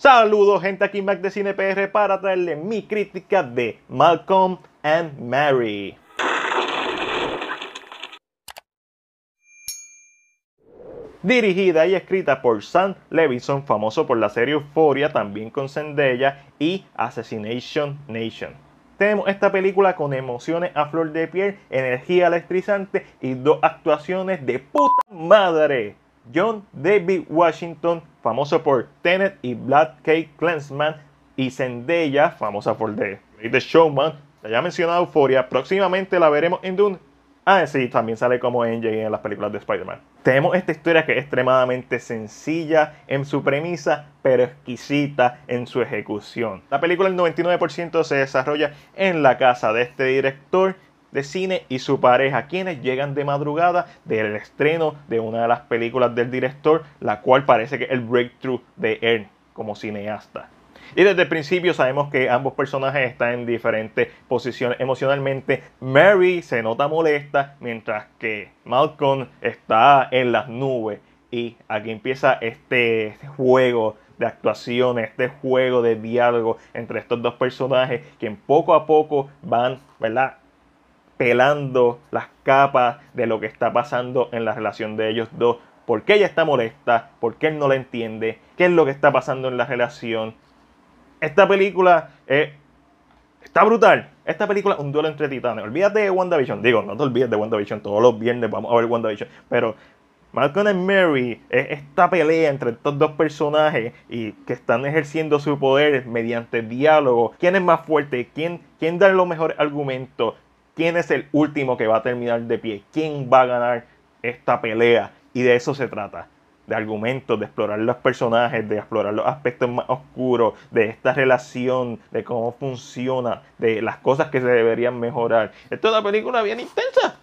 Saludos gente aquí Mac de CinePR para traerle mi crítica de Malcolm and Mary. Dirigida y escrita por Sam Levinson, famoso por la serie Euphoria, también con Zendaya y Assassination Nation. Tenemos esta película con emociones a flor de piel, energía electrizante y dos actuaciones de puta madre. John David Washington, famoso por Tenet y Black Kate Clansman, y Zendaya, famosa por The, Showman. ya mencionado Euphoria, próximamente la veremos en Dune. Ah, sí, también sale como NJ en las películas de Spider-Man. Tenemos esta historia que es extremadamente sencilla en su premisa, pero exquisita en su ejecución. La película el 99% se desarrolla en la casa de este director de cine y su pareja, quienes llegan de madrugada del estreno de una de las películas del director, la cual parece que es el breakthrough de él como cineasta. Y desde el principio sabemos que ambos personajes están en diferentes posiciones emocionalmente. Mary se nota molesta mientras que Malcolm está en las nubes. Y aquí empieza este, este juego de actuaciones, este juego de diálogo entre estos dos personajes, que poco a poco van, ¿verdad? pelando las capas de lo que está pasando en la relación de ellos dos. ¿Por qué ella está molesta? ¿Por qué él no la entiende? ¿Qué es lo que está pasando en la relación? Esta película eh, está brutal. Esta película es un duelo entre titanes. Olvídate de WandaVision. Digo, no te olvides de WandaVision. Todos los viernes vamos a ver WandaVision. Pero Malcolm y Mary es eh, esta pelea entre estos dos personajes y que están ejerciendo su poder mediante diálogo. ¿Quién es más fuerte? ¿Quién, quién da los mejores argumentos? quién es el último que va a terminar de pie, quién va a ganar esta pelea. Y de eso se trata, de argumentos, de explorar los personajes, de explorar los aspectos más oscuros, de esta relación, de cómo funciona, de las cosas que se deberían mejorar. Esto es una película bien intensa,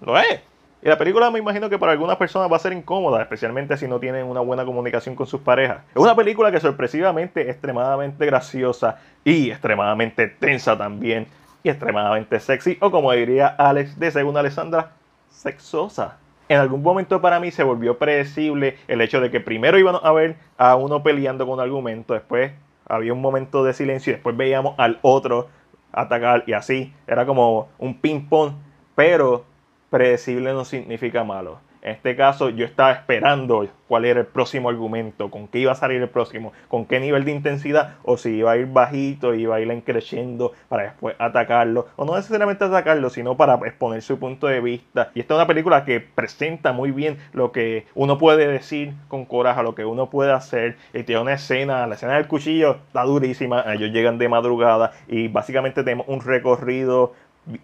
lo es. Y la película me imagino que para algunas personas va a ser incómoda, especialmente si no tienen una buena comunicación con sus parejas. Es una película que sorpresivamente Es extremadamente graciosa y extremadamente tensa también y extremadamente sexy, o como diría Alex de Segunda Alessandra, sexosa. En algún momento para mí se volvió predecible el hecho de que primero íbamos a ver a uno peleando con un argumento, después había un momento de silencio y después veíamos al otro atacar y así. Era como un ping-pong, pero predecible no significa malo. En este caso yo estaba esperando cuál era el próximo argumento, con qué iba a salir el próximo, con qué nivel de intensidad, o si iba a ir bajito, iba a ir creciendo para después atacarlo, o no necesariamente atacarlo, sino para exponer su punto de vista. Y esta es una película que presenta muy bien lo que uno puede decir con coraje, lo que uno puede hacer, y tiene una escena, la escena del cuchillo está durísima, ellos llegan de madrugada y básicamente tenemos un recorrido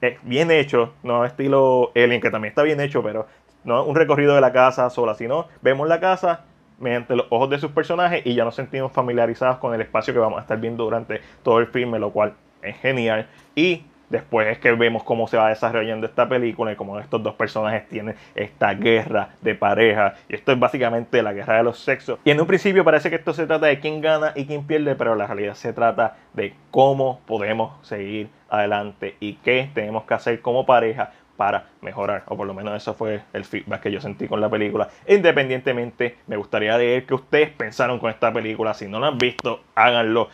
eh, bien hecho, no estilo Alien, que también está bien hecho, pero no un recorrido de la casa sola, sino vemos la casa mediante los ojos de sus personajes y ya nos sentimos familiarizados con el espacio que vamos a estar viendo durante todo el filme, lo cual es genial. Y después es que vemos cómo se va desarrollando esta película y cómo estos dos personajes tienen esta guerra de pareja. Y esto es básicamente la guerra de los sexos. Y en un principio parece que esto se trata de quién gana y quién pierde, pero la realidad se trata de cómo podemos seguir adelante y qué tenemos que hacer como pareja para mejorar, o por lo menos eso fue el feedback que yo sentí con la película. Independientemente, me gustaría leer qué ustedes pensaron con esta película. Si no la han visto, háganlo.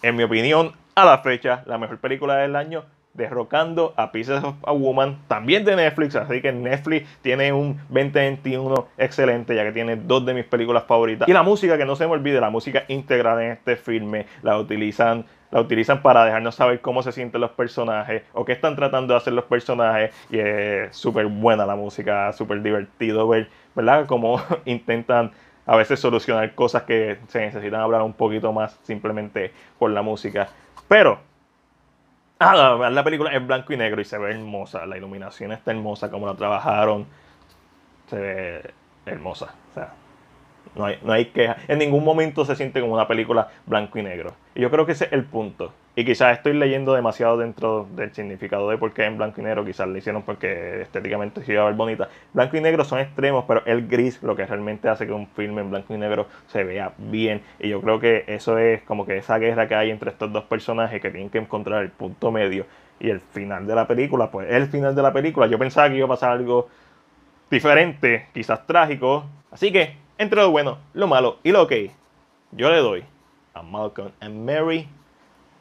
En mi opinión, a la fecha, la mejor película del año derrocando a Pieces of a Woman, también de Netflix, así que Netflix tiene un 2021 excelente, ya que tiene dos de mis películas favoritas. Y la música, que no se me olvide, la música integral en este filme, la utilizan la utilizan para dejarnos saber cómo se sienten los personajes o qué están tratando de hacer los personajes. Y es súper buena la música, súper divertido ver, ¿verdad? Cómo intentan a veces solucionar cosas que se necesitan hablar un poquito más simplemente por la música. Pero Ah, la película es blanco y negro y se ve hermosa. La iluminación está hermosa, como la trabajaron. Se ve hermosa. O sea, no hay, no hay queja. En ningún momento se siente como una película blanco y negro. Y yo creo que ese es el punto. Y quizás estoy leyendo demasiado dentro del significado de por qué en blanco y negro, quizás lo hicieron porque estéticamente se iba a ver bonita. Blanco y negro son extremos, pero el gris lo que realmente hace que un filme en blanco y negro se vea bien. Y yo creo que eso es como que esa guerra que hay entre estos dos personajes que tienen que encontrar el punto medio y el final de la película. Pues el final de la película, yo pensaba que iba a pasar algo diferente, quizás trágico. Así que, entre lo bueno, lo malo y lo ok, yo le doy a Malcolm and Mary